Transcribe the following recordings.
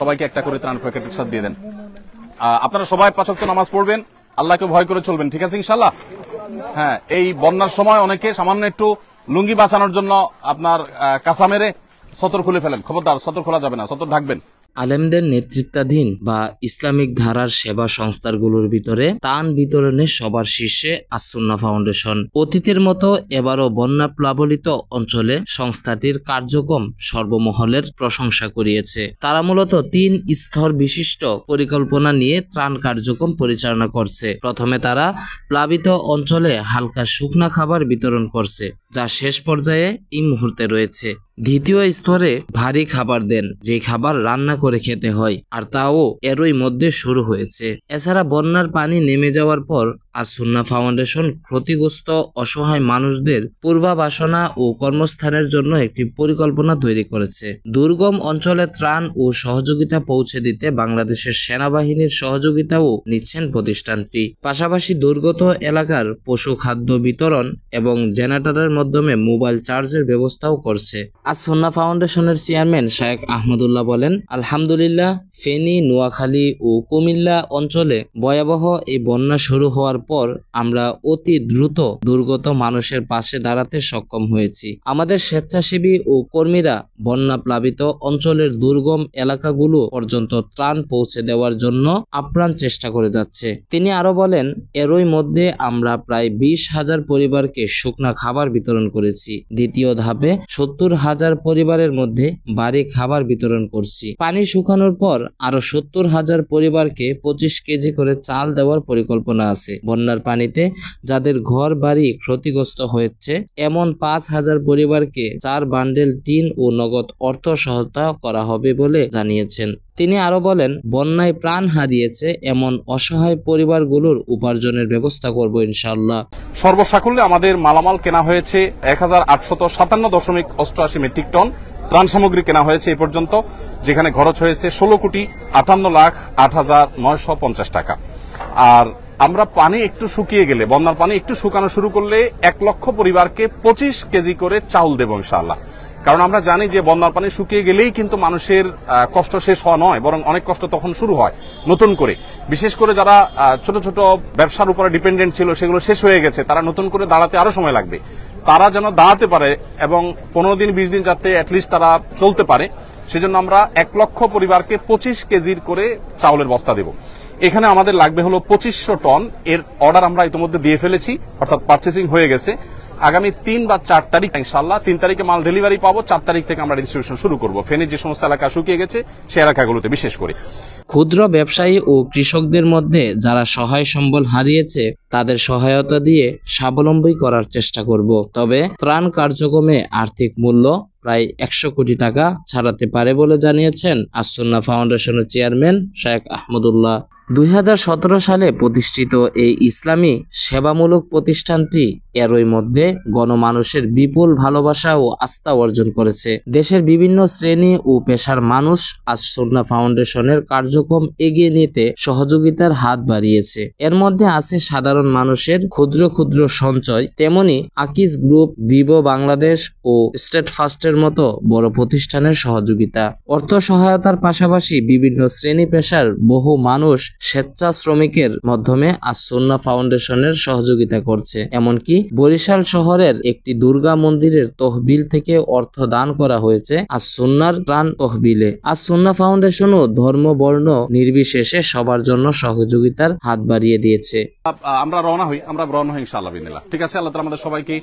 সবাইকে একটা করে ত্রাণ প্যাকেট সাথে দিয়ে দেন আপনারা সবাই তো নামাজ পড়বেন আল্লাহকে ভয় করে চলবেন ঠিক আছে ইনশাল্লাহ হ্যাঁ এই বন্যার সময় অনেকে সামান্য একটু লুঙ্গি বাঁচানোর জন্য আপনার কাঁচা মেরে সতর খুলে ফেলেন খবরদার সতর খোলা যাবে না সতর ঢাকবেন আলেমদের নেতৃত্বাধীন বা ইসলামিক ধারার সেবা সংস্থাগুলোর ভিতরে তান বিতরণে সবার শীর্ষে আসুন্না ফাউন্ডেশন অতীতের মতো এবারও বন্যা প্লাবলিত অঞ্চলে সংস্থাটির কার্যক্রম সর্বমহলের প্রশংসা করিয়েছে তারা মূলত তিন স্তর বিশিষ্ট পরিকল্পনা নিয়ে ত্রাণ কার্যক্রম পরিচালনা করছে প্রথমে তারা প্লাবিত অঞ্চলে হালকা শুকনা খাবার বিতরণ করছে যা শেষ পর্যায়ে এই মুহূর্তে রয়েছে দ্বিতীয় স্তরে ভারী খাবার দেন যে খাবার রান্না করে খেতে হয় আর তাও এরই মধ্যে শুরু হয়েছে এছাড়া বন্যার পানি নেমে যাওয়ার পর আর সুন্না ফাউন্ডেশন ক্ষতিগ্রস্ত অসহায় মানুষদের পূর্বাবাসনা ও কর্মস্থানের জন্য একটি পরিকল্পনা তৈরি করেছে দুর্গম অঞ্চলে ত্রাণ ও সহযোগিতা পৌঁছে দিতে বাংলাদেশের সেনাবাহিনীর সহযোগিতাও নিচ্ছেন প্রতিষ্ঠানটি পাশাপাশি দুর্গত এলাকার পশু খাদ্য বিতরণ এবং জেনারেটরের মাধ্যমে মোবাইল চার্জের ব্যবস্থাও করছে আজ সন্না ফাউন্ডেশনের চেয়ারম্যান শায়েক আহমদুল্লাহ বলেন আলহামদুলিল্লাহ ফেনী নোয়াখালী ও কুমিল্লা অঞ্চলে ভয়াবহ এই বন্যা শুরু হওয়ার পর আমরা অতি দ্রুত দুর্গত মানুষের পাশে দাঁড়াতে সক্ষম হয়েছি আমাদের স্বেচ্ছাসেবী ও কর্মীরা বন্যা প্লাবিত অঞ্চলের দুর্গম এলাকাগুলো পর্যন্ত ত্রাণ পৌঁছে দেওয়ার জন্য আপ্রাণ চেষ্টা করে যাচ্ছে তিনি আরো বলেন এরই মধ্যে আমরা প্রায় বিশ হাজার পরিবারকে শুকনা খাবার বিতরণ করেছি দ্বিতীয় ধাপে সত্তর হাজার পরিবারের মধ্যে বাড়ি খাবার বিতরণ করছি পানি শুকানোর পর আরো সত্তর হাজার পরিবারকে পঁচিশ কেজি করে চাল দেওয়ার পরিকল্পনা আছে বন্যার পানিতে যাদের ঘর বাড়ি ক্ষতিগ্রস্ত হয়েছে এমন পাঁচ হাজার পরিবারকে চার বান্ডেল টিন ও নগদ অর্থ সহায়তা করা হবে বলে জানিয়েছেন তিনি আরো বলেন বন্যায় প্রাণ হারিয়েছে এমন অসহায় পরিবারগুলোর উপার্জনের ব্যবস্থা করব ইনশাল্লাহ সর্বসাকুল্যে আমাদের মালামাল কেনা হয়েছে এক হাজার আটশত সাতান্ন দশমিক অষ্টআশি মেট্রিক টন ত্রাণ সামগ্রী কেনা হয়েছে এ পর্যন্ত যেখানে খরচ হয়েছে ষোলো কোটি আটান্ন লাখ আট হাজার নয়শো পঞ্চাশ টাকা আর আমরা পানি একটু শুকিয়ে গেলে বন্যার পানি একটু শুকানো শুরু করলে এক লক্ষ পরিবারকে পঁচিশ কেজি করে চাউল দেব ইনশাআল্লাহ কারণ আমরা জানি যে বন্যার পানি শুকিয়ে গেলেই কিন্তু মানুষের কষ্ট শেষ হওয়া নয় বরং অনেক কষ্ট তখন শুরু হয় নতুন করে বিশেষ করে যারা ছোট ছোট ব্যবসার উপরে ডিপেন্ডেন্ট ছিল সেগুলো শেষ হয়ে গেছে তারা নতুন করে দাঁড়াতে আরো সময় লাগবে তারা যেন দাঁড়াতে পারে এবং পনেরো দিন বিশ দিন যাতে অ্যাটলিস্ট তারা চলতে পারে সেজন্য আমরা এক লক্ষ পরিবারকে পঁচিশ কেজির করে চাউলের বস্তা দেব এখানে আমাদের লাগবে হলো পঁচিশশো টন এর অর্ডার আমরা ইতিমধ্যে দিয়ে ফেলেছি অর্থাৎ পার্চেসিং হয়ে গেছে আগামী তিন বা চার তারিখ ইনশাল্লাহ তিন তারিখে মাল ডেলিভারি পাবো চার তারিখ থেকে আমরা ডিস্ট্রিবিউশন শুরু করব ফেনী যে সমস্ত এলাকা শুকিয়ে গেছে সে এলাকাগুলোতে বিশেষ করে ক্ষুদ্র ব্যবসায়ী ও কৃষকদের মধ্যে যারা সহায় সম্বল হারিয়েছে তাদের সহায়তা দিয়ে স্বাবলম্বী করার চেষ্টা করব তবে ত্রাণ কার্যক্রমে আর্থিক মূল্য প্রায় একশো কোটি টাকা ছাড়াতে পারে বলে জানিয়েছেন আসন্না ফাউন্ডেশনের চেয়ারম্যান শেখ আহমদুল্লাহ দুই সালে প্রতিষ্ঠিত এই ইসলামী সেবামূলক প্রতিষ্ঠানটি এরই মধ্যে গণমানুষের বিপুল ভালোবাসা ও আস্থা অর্জন করেছে দেশের বিভিন্ন শ্রেণী ও পেশার মানুষ আজ সন্না ফাউন্ডেশনের কার্যক্রম এগিয়ে নিতে সহযোগিতার হাত বাড়িয়েছে এর মধ্যে আছে সাধারণ মানুষের ক্ষুদ্র ক্ষুদ্র সঞ্চয় তেমনি আকিজ গ্রুপ ভিভো বাংলাদেশ ও স্টেট ফাস্টের মতো বড় প্রতিষ্ঠানের সহযোগিতা অর্থ সহায়তার পাশাপাশি বিভিন্ন শ্রেণী পেশার বহু মানুষ স্বেচ্ছা শ্রমিকের মাধ্যমে আসন্না ফাউন্ডেশনের সহযোগিতা করছে এমনকি বরিশাল শহরের একটি দুর্গা মন্দিরের তহবিল থেকে অর্থ দান করা হয়েছে আসন্নার ত্রাণ তহবিলে আসন্না ফাউন্ডেশনও ধর্ম বর্ণ নির্বিশেষে সবার জন্য সহযোগিতার হাত বাড়িয়ে দিয়েছে আমরা রওনা হই আমরা রওনা হই ইনশাআল্লাহ বিনিল্লাহ ঠিক আছে আল্লাহ আমাদের সবাইকে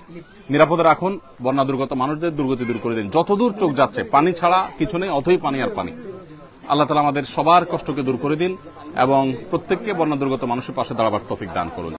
নিরাপদে রাখুন বন্যা দুর্গত মানুষদের দুর্গতি দূর করে দিন যতদূর চোখ যাচ্ছে পানি ছাড়া কিছু নেই অথই পানি আর পানি আল্লাহ তাআলা আমাদের সবার কষ্টকে দূর করে দিন এবং প্রত্যেককে বন্যা দুর্গত মানুষের পাশে দাঁড়াবার তফিক দান করুন